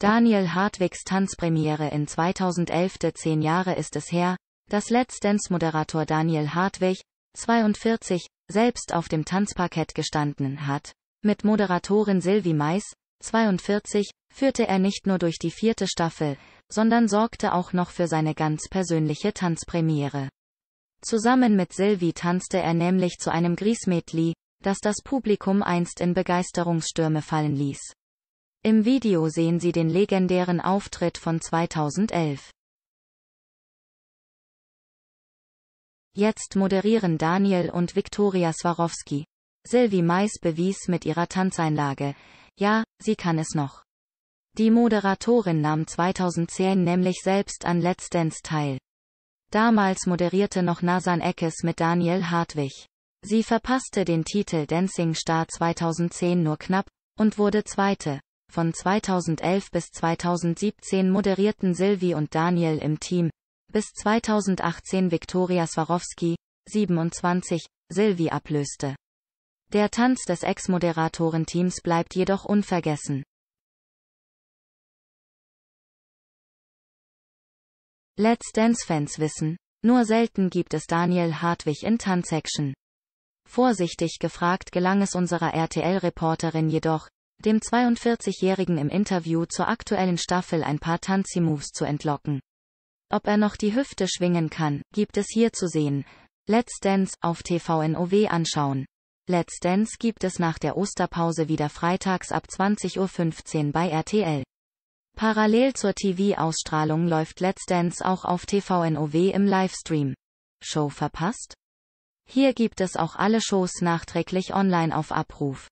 Daniel Hartwigs Tanzpremiere in 2011 Zehn Jahre ist es her, dass Let's Dance-Moderator Daniel Hartwig, 42, selbst auf dem Tanzparkett gestanden hat. Mit Moderatorin Sylvie Mais, 42, führte er nicht nur durch die vierte Staffel, sondern sorgte auch noch für seine ganz persönliche Tanzpremiere. Zusammen mit Sylvie tanzte er nämlich zu einem Griesmetli, das das Publikum einst in Begeisterungsstürme fallen ließ. Im Video sehen Sie den legendären Auftritt von 2011. Jetzt moderieren Daniel und Viktoria Swarovski. Sylvie Mais bewies mit ihrer Tanzeinlage, ja, sie kann es noch. Die Moderatorin nahm 2010 nämlich selbst an Let's Dance teil. Damals moderierte noch Nasan Eckes mit Daniel Hartwig. Sie verpasste den Titel Dancing Star 2010 nur knapp und wurde Zweite. Von 2011 bis 2017 moderierten Sylvie und Daniel im Team. Bis 2018 Viktoria Swarovski, 27, Sylvie ablöste. Der Tanz des Ex-Moderatorenteams bleibt jedoch unvergessen. Let's Dance-Fans wissen, nur selten gibt es Daniel Hartwig in Tanzaction. Vorsichtig gefragt gelang es unserer RTL-Reporterin jedoch, dem 42-Jährigen im Interview zur aktuellen Staffel ein paar Tanzi-Moves zu entlocken. Ob er noch die Hüfte schwingen kann, gibt es hier zu sehen. Let's Dance auf TVNOW anschauen. Let's Dance gibt es nach der Osterpause wieder freitags ab 20.15 Uhr bei RTL. Parallel zur TV-Ausstrahlung läuft Let's Dance auch auf TVNOW im Livestream. Show verpasst? Hier gibt es auch alle Shows nachträglich online auf Abruf.